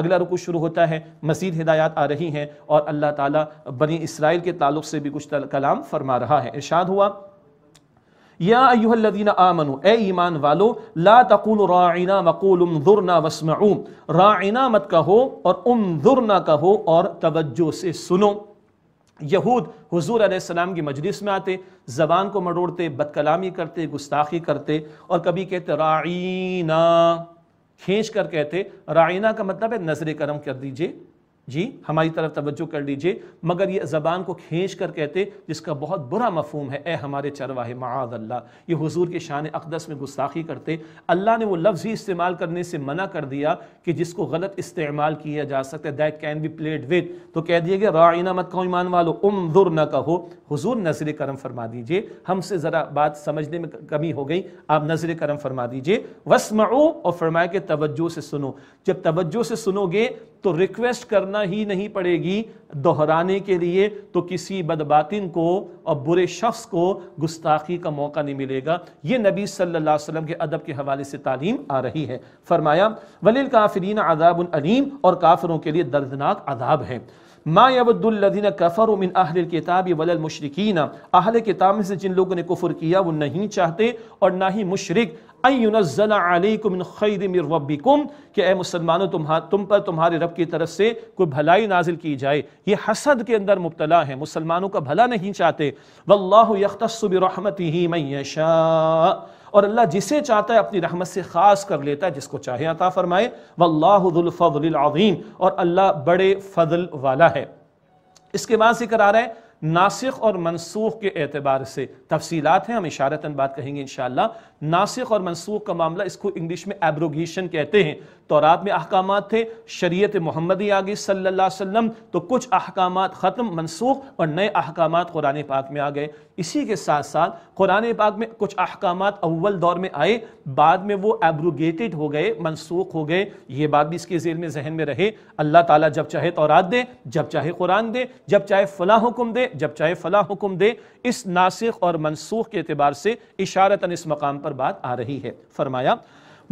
अगला रुकू शुरू होता है मजीद हिदायत आ रही हैं और अल्लाह ताला बनी इसराइल के ताल्लुक से भी कुछ कलाम फरमा रहा है इरशाद हुआ या अयुहल्लदीन आमनु ए ईमान वालो ला तकुल राइना मकुल उमदुरना उम राइना मत कहो और उमदुरना कहो और तवज्जो से सुनो यहूद हुजूर अलैहिस्सलाम की मजलिस में आते ज़बान को मरोड़ते बदकलामी करते गुस्ताखी करते और कभी कहते राइना खींच कर कहते राइना का मतलब है नजर करम कर दीजिए जी हमारी तरफ तवज्जो कर लीजिए मगर ये ज़बान को खींच कर कहते जिसका बहुत बुरा मफहम है ए हमारे चरवाहे माद अल्लाह ये हुजूर के शान अकदस में गुस्ताखी करते अल्लाह ने वो लफ्ज़ ही इस्तेमाल करने से मना कर दिया कि जिसको गलत इस्तेमाल किया जा सकता है that can be played with तो कह दिए गए राइना मत कहो ईमान वालो उम दुर न कहो हुजूर नजर करम फरमा दीजिए हमसे ज़रा बात समझने में कमी हो गई आप नजर करम फरमा दीजिए वसमाओ और फरमाए के तवज्जो से सुनो जब तवज्जो से सुनोगे तो रिक्वेस्ट करना ही नहीं पड़ेगी दोहराने के लिए तो किसी बदबातिन को और बुरे शख्स को गुस्ताखी का मौका नहीं मिलेगा ये नबी सल्लल्लाहु अलैहि वसल्लम के अदब के हवाले से तालीम आ रही है फरमाया वलील काफरीन आदाब अलीम और काफिरों के लिए दर्दनाक आदाब है मायाबद्दुल्लिन कफ़र उमिन अहल किताब वलल मुशरकिन अहल किताब में से जिन लोगों ने कुफर किया वो नहीं चाहते और ना ही मुशरक रबिकुम कि ए मुसलमानों तुम्हार तुम पर तुम्हारे रब की तरफ से कोई भलाई नाजिल की जाए ये हसद के अंदर मुबतला है मुसलमानों का भला नहीं चाहते वल्लाह यख्तसबिरहमत ही मैं शाह और अल्लाह जिसे चाहता है अपनी रहमत से खास कर लेता है जिसको चाहे अता फरमाए वल्लाफल और अल्लाह बड़े फजल वाला है इसके बाद जिक्र आ रहा है नासिक और मनसूख के एतबार से तफसीत हैं हम इशारता बात कहेंगे इन नासिक और मनसूख का मामला इसको इंग्लिश में एब्रोगेशन कहते हैं तोरात में अहकाम थे शरीत मोहम्मद आगे सल्ला वसम तो कुछ अहकाम ख़त्म मनसूख और नए अहकाम कुरान पाक में आ गए इसी के साथ साथ कुरान पाक में कुछ अहकाम अव्वल दौर में आए बाद में वो एब्रोगेटेड हो गए मनसूख हो गए ये बात भी इसके जेल में जहन में रहे अल्लाह ताला जब चाहे तोरात दे जब चाहे कुरान दे जब चाहे फला हुक्म दे जब चाहे फला हुक्म दे इस नासिक और मनसूख के अतबार से इशारतन इस मकाम पर बात आ रही है फरमाया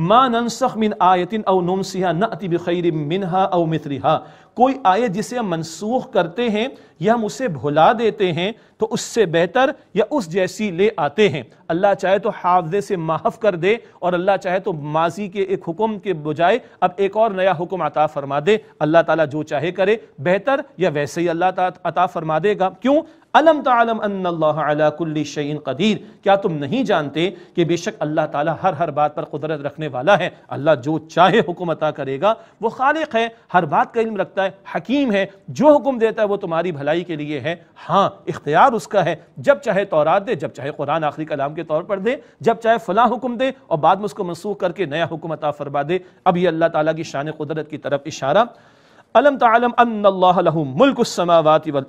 मा ननसख मिन आयतिन अव नमसिहा नअति बखैर मिनहा अव मिथलिहा कोई आयत जिसे हम मनसूख करते हैं या हम उसे भुला देते हैं तो उससे बेहतर या उस जैसी ले आते हैं अल्लाह चाहे तो हाफजे से माफ़ कर दे और अल्लाह चाहे तो माजी के एक हुक्म के बजाय अब एक और नया हुक्म अता फरमा दे अल्लाह ताला जो चाहे करे बेहतर या वैसे ही अल्लाह अता फरमा देगा क्यों अलम तलम अल्लाकुल्लिशन कदीर क्या तुम नहीं जानते कि बेशक अल्लाह ताला हर हर बात पर कुदरत रखने वाला है अल्लाह जो चाहे हुक्म अता करेगा वो खालिक है हर बात का इल्म रखता है है हकीम है जो हुक्म देता है वो तुम्हारी भलाई के लिए है हाँ इख्तियार उसका है जब चाहे तौरात दे जब चाहे कुरान आखिरी कलाम के तौर पर दे जब चाहे फलां हुक्म दे और बाद में उसको मनसूख करके नया हुक्म अता फरमा दे अब ये अल्लाह ताला की शान कुदरत की तरफ इशारा अलम तलम अल्लाहम मुल्क समावाती वल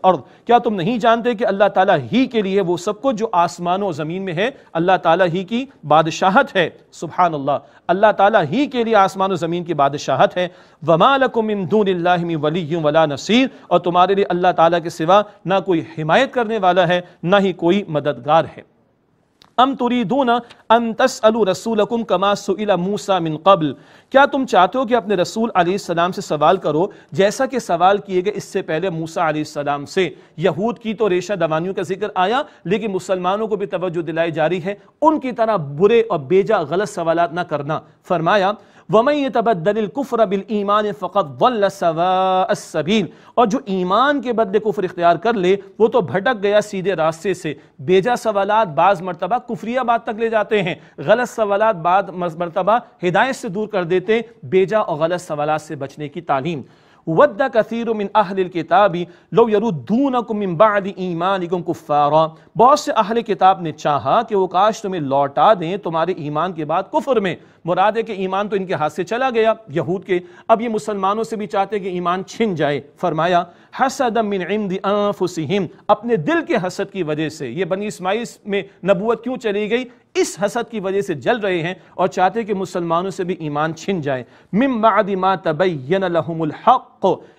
क्या तुम नहीं जानते कि अल्लाह ताला ही के लिए वो सब कुछ जो आसमान और ज़मीन में है अल्लाह ताला ही की बादशाहत है सुबहान अल्लाह अल्लाह ताला ही के लिए आसमान और ज़मीन की बादशाहत है वमालकुमदून वली वला नसीर और तुम्हारे लिए अल्लाह ताला के सिवा ना कोई हिमायत करने वाला है ना ही कोई मददगार है अम तुरीदून अन तसअलु रसूलकुम कमा मूसा मिन कबल क्या तुम चाहते हो कि अपने रसूल सलाम से सवाल करो जैसा कि सवाल किए गए इससे पहले मूसा सलाम से यहूद की तो रेशा दवानियों का जिक्र आया लेकिन मुसलमानों को भी तवज्जो दिलाई जा रही है उनकी तरह बुरे और बेजा गलत सवाल ना करना फरमाया वमई तबदलकुफ़र बिल ईमान फ़कत वल्लसवासबीन और जो ईमान के बदले कुफर इख्तियार कर ले वो तो भटक गया सीधे रास्ते से बेजा सवाल बाज़ मरतबा कुफरिया बात तक ले जाते हैं गलत सवाल बाद मरतबा हिदायत से दूर कर देते हैं बेजा और गलत सवाल से बचने की तालीम वद्द कसीर मिन अहल किताबी लो यरुद्दूनकुमबाद ईमानिकुम कुफ़ारा बहुत से अहल किताब ने चाहा कि वो काश तुम्हें लौटा दें तुम्हारे ईमान के बाद कुफर में मुराद है कि ईमान तो इनके हाथ से चला गया यहूद के अब ये मुसलमानों से भी चाहते कि ईमान छिन जाए फरमाया हसद मिन इमद अपने दिल के हसद की वजह से ये बनी इसमाइल में नबूत क्यों चली गई इस हसद की वजह से जल रहे हैं और चाहते कि मुसलमानों से भी ईमान छिन जाए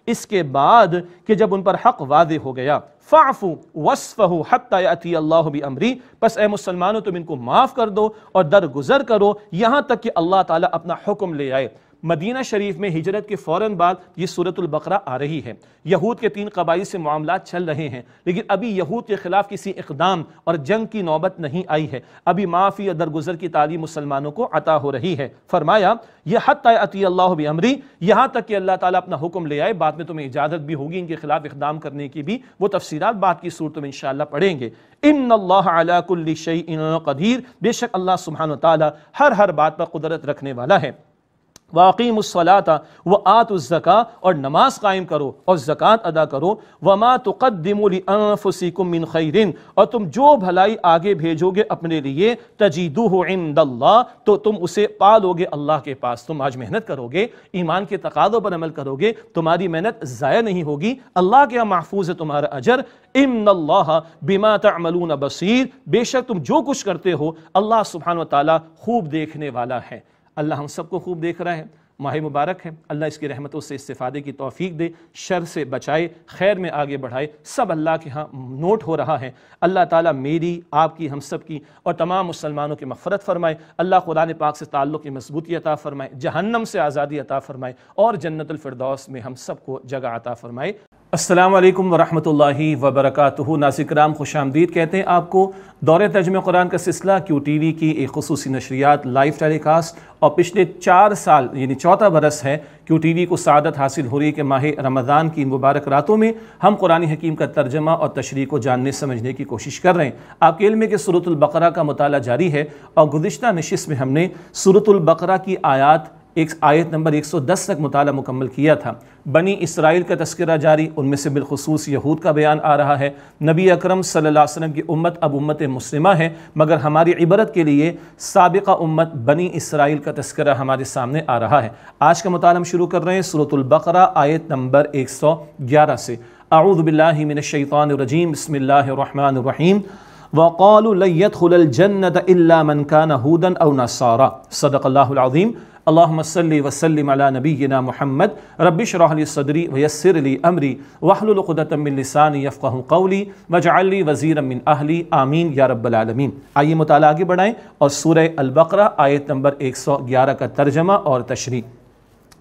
इसके बाद कि जब उन पर हक वादे हो गया फ़ाफ़ू वसफ़ू हती अल्लाह भी अमरी बस ए मुसलमानों तुम इनको माफ़ कर दो और दरगुजर करो यहाँ तक कि अल्लाह ताला अपना हुक्म ले आए मदीना शरीफ में हिजरत के फौरन बाद ये बकरा आ रही है यहूद के तीन कबाइल से मामला चल रहे हैं लेकिन अभी यहूद के ख़िलाफ़ किसी इकदाम और जंग की नौबत नहीं आई है अभी माफ़ी या दरगुजर की तालीम मुसलमानों को अता हो रही है फरमाया यह हत अती अल्लाह अमरी यहाँ तक कि अल्लाह ताला अपना हुक्म ले आए बाद में तुम्हें इजाज़त भी होगी इनके ख़िलाफ़ इकदाम करने की भी वो तफसी बाद की सूरत में इनशाला पढ़ेंगे इन अल्लाह कदीर बेशक अल्लाह सुबहान तला हर हर बात पर कुदरत रखने वाला है वाकीमसलात व आतुज़का और नमाज कायम करो और जक़ात अदा करो वमा तक़दमफ़ुसिकुम मिन खैरिन और तुम जो भलाई आगे भेजोगे अपने लिए तजीदू इंदल्ला तो तुम उसे पालोगे अल्लाह के पास तुम आज मेहनत करोगे ईमान के तकादों पर अमल करोगे तुम्हारी मेहनत ज़ाया नहीं होगी अल्लाह के महफूज है तुम्हारा अजर इम्नल्लाह बिमा तमलून बसीर बेशक तुम जो कुछ करते हो अल्लाह सुबहान तला खूब देखने वाला है अल्लाह हम सबको खूब देख रहा है माह मुबारक है अल्लाह इसकी रहमतों से इस्तादे की तोफ़ी दे शर से बचाए खैर में आगे बढ़ाए सब अल्लाह के यहाँ नोट हो रहा है अल्लाह ताला मेरी आपकी हम सब की और तमाम मुसलमानों की मफरत फरमाए अल्लाह कुरान पाक से ताल्लुक़ की मजबूती अता फरमाए जहन्नम से आज़ादी अता फरमाए और जन्नतफरदौस में हम सबको जगह अता फरमाए अस्सलाम वालेकुम वरहमतुल्लाहि वबरकatuह नासिक राम खुश आमदीद कहते हैं आपको दौरे तर्जम कुरान का सिलसिला क्यू टी वी की एक खसूस नशरियात लाइव टेलीकास्ट और पिछले चार साल यानी चौथा बरस है क्यू टी वी को सदत हासिल हो रही है कि माह रमज़ान की इन मुबारक रातों में हम कुरानी हकीम का तर्जमा और तशरी को जानने समझने की कोशिश कर रहे हैं आपके इल्म के सूरतुल्बकरा का मताल जारी है और गुज्त नशस्त में हमने सूरतुल्बकरा की आयात एक आयत नंबर 110 तक मुताल मुकम्मल किया था बनी इसराइल का तस्करा जारी उनमें से बिलखसूस यहूद का बयान आ रहा है नबी अकरम सल्लल्लाहु अलैहि वसल्लम की उम्मत अब उम्मत मुस्लिमा है मगर हमारी इबरत के लिए सबका उम्मत बनी इसराइल का तस्करा हमारे सामने आ रहा है आज का मुताल शुरू कर रहे हैं सूरतुल्बकरा आयत नंबर एक सौ ग्यारह से रजीम बसमिल्लर खुल वक़ालयतजन्नत मनकान हूदन अव नसारा सदक अल्लाम वसलम नबीना महमद रबिशरली सदरी वयसरली अमरी वाहलतमिलसानी यफ़़ कौली वजाली वज़ी मिन अहली आमीन या रब्बालमीन आइए मुताल आगे बढ़ाएँ और सूर अलबकर आयत नंबर एक सौ ग्यारह का तर्जमा और तशरी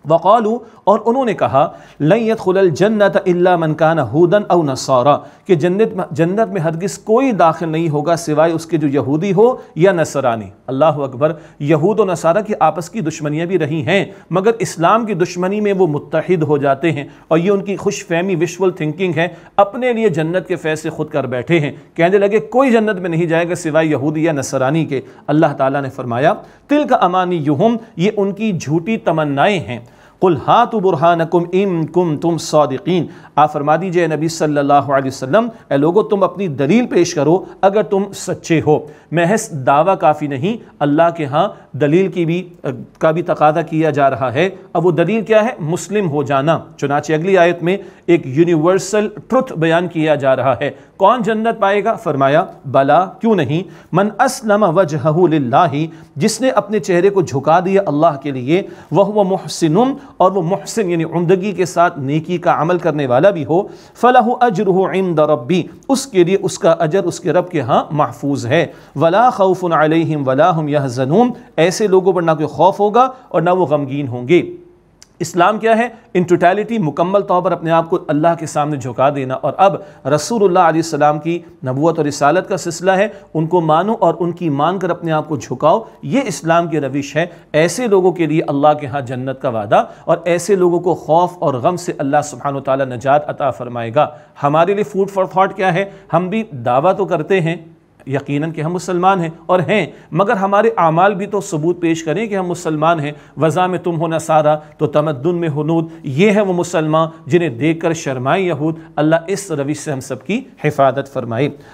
वक़ालू और उन्होंने कहा लैत खुलजन्नत मनकाना हूदन अव नसारा कि जन्नत में जन्नत में हरगिज़ कोई दाखिल नहीं होगा सिवाय उसके जो यहूदी हो या नसरानी अल्लाह अकबर यहूद और नसारा की आपस की दुश्मनियाँ भी रही हैं मगर इस्लाम की दुश्मनी में वो मुतहद हो जाते हैं और ये उनकी खुश फहमी विशुअल थिंकिंग है अपने लिए जन्नत के फैसले खुद कर बैठे हैं कहने लगे कोई जन्नत में नहीं जाएगा सिवाय यहूदी या नसरानी के अल्लाह ताला ने फरमाया तिल का अमानी युहम ये उनकी झूठी तमन्नाएँ हैं कुल बुरहान कुम इम कुम तुम सौदीन आ फरमा दीजिए नबी सल्लल्लाहु अलैहि वसल्लम ए लोगो तुम अपनी दलील पेश करो अगर तुम सच्चे हो महस दावा काफ़ी नहीं अल्लाह के यहाँ दलील की भी का भी तकादा किया जा रहा है अब वो दलील क्या है मुस्लिम हो जाना चुनाचे अगली आयत में एक यूनिवर्सल ट्रुथ बयान किया जा रहा है कौन जन्नत पाएगा फरमाया बला क्यों नहीं मन असलम वजहला जिसने अपने चेहरे को झुका दिया अल्लाह के लिए वह वह महसिन और वह महसिन यानी उमदगी के साथ नेकी का अमल करने वाला भी हो फ़लाह अजर इम दरबी उसके लिए उसका अजर उसके रब के यहाँ महफूज है वला खौफ़ुन वला हम यह ऐसे लोगों पर ना कोई खौफ होगा और ना वो गमगीन होंगे इस्लाम क्या है इन टोटैलिटी मुकम्मल तौर पर अपने आप को अल्लाह के सामने झुका देना और अब रसूल सलाम की नबूत और रसालत का सिलसिला है उनको मानो और उनकी मान कर अपने आप को झुकाओ ये इस्लाम की रविश है ऐसे लोगों के लिए अल्लाह के यहाँ जन्नत का वादा और ऐसे लोगों को खौफ और गम से अल्लाह सुबहान तजात नजात अता फ़रमाएगा हमारे लिए फूड फॉर थाट क्या है हम भी दावा तो करते हैं यकीनन कि हम मुसलमान हैं और हैं मगर हमारे अमाल भी तो सबूत पेश करें कि हम मुसलमान हैं वज़ा में तुम हो सारा तो तमदन में हनूद ये हैं वो मुसलमान जिन्हें देख कर शर्माएँ यहूद अल्लाह इस रवि से हम सब की हिफाजत फरमाए